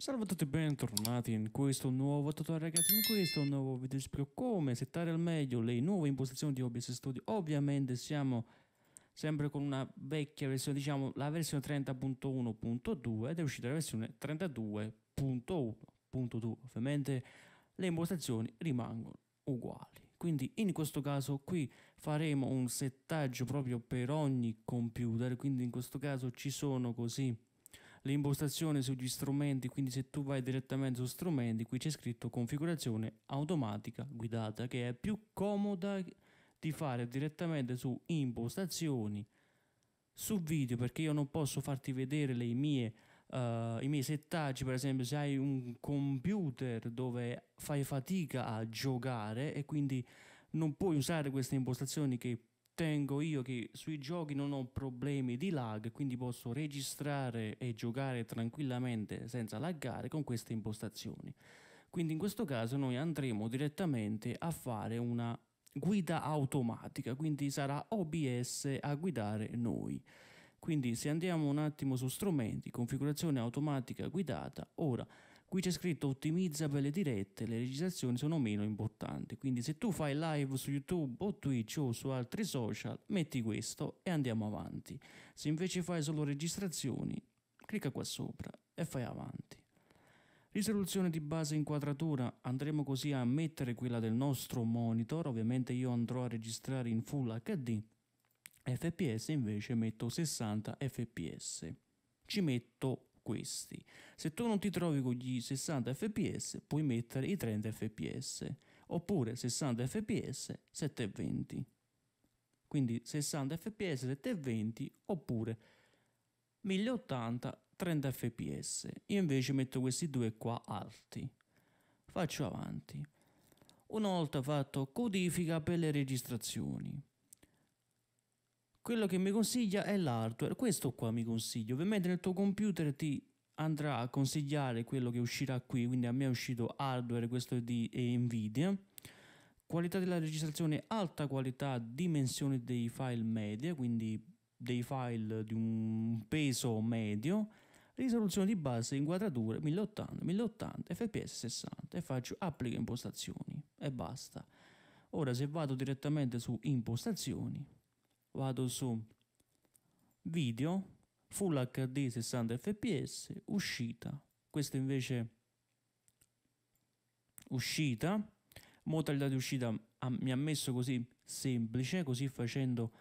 Salve a tutti e bentornati in questo nuovo tutorial ragazzi, in questo nuovo video spiego come settare al meglio le nuove impostazioni di OBS Studio. Ovviamente siamo sempre con una vecchia versione, diciamo la versione 30.1.2 ed è uscita la versione 32.1.2. Ovviamente le impostazioni rimangono uguali. Quindi in questo caso qui faremo un settaggio proprio per ogni computer, quindi in questo caso ci sono così le impostazioni sugli strumenti, quindi se tu vai direttamente su strumenti, qui c'è scritto configurazione automatica guidata, che è più comoda di fare direttamente su impostazioni, su video, perché io non posso farti vedere le mie Uh, i miei settaggi, per esempio, se hai un computer dove fai fatica a giocare e quindi non puoi usare queste impostazioni che tengo io che sui giochi non ho problemi di lag, quindi posso registrare e giocare tranquillamente senza laggare con queste impostazioni. Quindi in questo caso noi andremo direttamente a fare una guida automatica, quindi sarà OBS a guidare noi. Quindi se andiamo un attimo su strumenti, configurazione automatica guidata, ora Qui c'è scritto ottimizza per le dirette, le registrazioni sono meno importanti, quindi se tu fai live su YouTube o Twitch o su altri social, metti questo e andiamo avanti. Se invece fai solo registrazioni, clicca qua sopra e fai avanti. Risoluzione di base inquadratura, andremo così a mettere quella del nostro monitor, ovviamente io andrò a registrare in Full HD, FPS invece metto 60 FPS. Ci metto questi. Se tu non ti trovi con gli 60 fps puoi mettere i 30 fps oppure 60 fps 720. Quindi 60 fps 720 oppure 1080 30 fps. Io invece metto questi due qua alti. Faccio avanti. Una volta fatto codifica per le registrazioni quello che mi consiglia è l'hardware, questo qua mi consiglio, ovviamente nel tuo computer ti andrà a consigliare quello che uscirà qui, quindi a me è uscito hardware questo è di Nvidia, qualità della registrazione alta qualità, dimensione dei file media, quindi dei file di un peso medio, risoluzione di base, inquadrature 1080, 1080, fps 60 e faccio applica impostazioni e basta. Ora se vado direttamente su impostazioni vado su video Full HD 60 fps uscita questo invece uscita modalità di uscita mi ha messo così semplice così facendo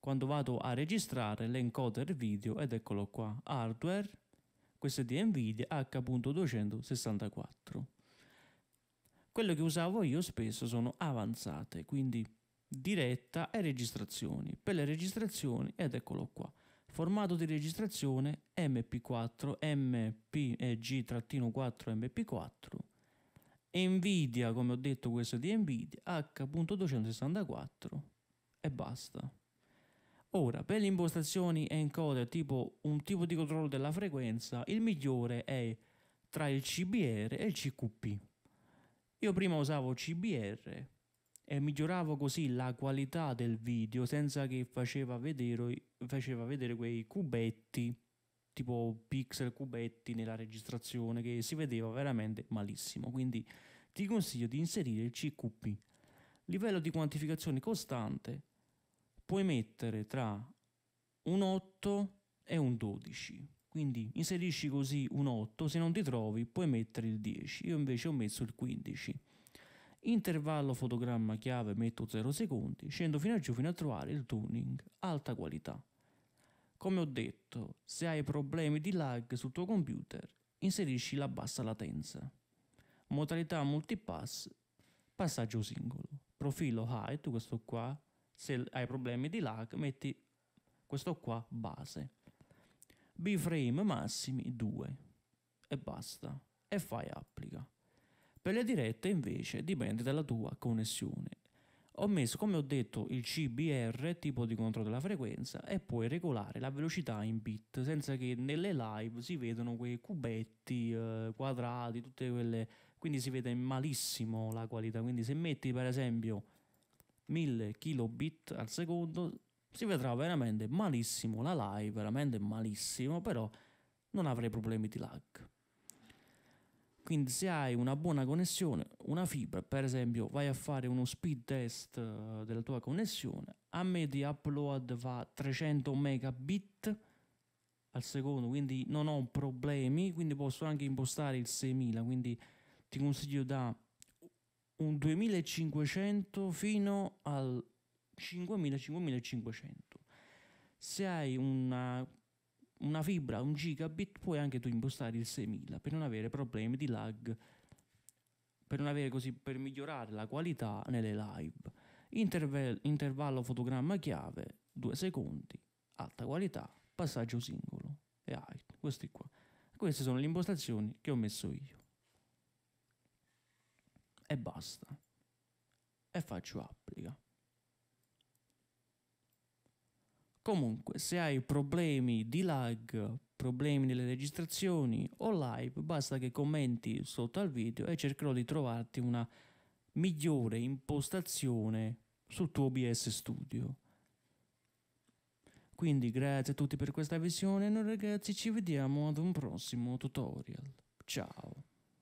quando vado a registrare l'encoder video ed eccolo qua hardware questo è di Nvidia H.264 quello che usavo io spesso sono avanzate quindi diretta e registrazioni. Per le registrazioni, ed eccolo qua. Formato di registrazione mp 4 mpg MPEG-4MP4. Nvidia, come ho detto questo è di Nvidia, H.264 e basta. Ora, per le impostazioni encoder, tipo un tipo di controllo della frequenza, il migliore è tra il CBR e il CQP. Io prima usavo CBR, e migliorava così la qualità del video senza che faceva vedere, faceva vedere quei cubetti tipo pixel cubetti nella registrazione che si vedeva veramente malissimo quindi ti consiglio di inserire il CQP livello di quantificazione costante puoi mettere tra un 8 e un 12 quindi inserisci così un 8 se non ti trovi puoi mettere il 10 io invece ho messo il 15 intervallo fotogramma chiave metto 0 secondi, scendo fino a giù fino a trovare il tuning alta qualità. Come ho detto, se hai problemi di lag sul tuo computer, inserisci la bassa latenza. Modalità multipass, passaggio singolo. Profilo height, questo qua, se hai problemi di lag metti questo qua base. B-frame massimi 2 e basta. E fai applica. Per le dirette invece dipende dalla tua connessione. Ho messo, come ho detto, il CBR, tipo di controllo della frequenza, e puoi regolare la velocità in bit, senza che nelle live si vedano quei cubetti, eh, quadrati, tutte quelle... quindi si vede malissimo la qualità. Quindi se metti per esempio 1000 kilobit al secondo, si vedrà veramente malissimo la live, veramente malissimo, però non avrai problemi di lag. Quindi se hai una buona connessione, una fibra, per esempio vai a fare uno speed test eh, della tua connessione, a me di upload va 300 megabit al secondo, quindi non ho problemi, quindi posso anche impostare il 6000, quindi ti consiglio da un 2500 fino al 5000-5500. Se hai una una fibra, un gigabit, puoi anche tu impostare il 6000 per non avere problemi di lag, per, non avere così, per migliorare la qualità nelle live. Interve- intervallo fotogramma chiave, 2 secondi, alta qualità, passaggio singolo e height, questi qua. Queste sono le impostazioni che ho messo io. E basta. E faccio applica. Comunque, se hai problemi di lag, problemi nelle registrazioni o live, basta che commenti sotto al video e cercherò di trovarti una migliore impostazione sul tuo OBS Studio. Quindi grazie a tutti per questa visione e noi ragazzi ci vediamo ad un prossimo tutorial. Ciao!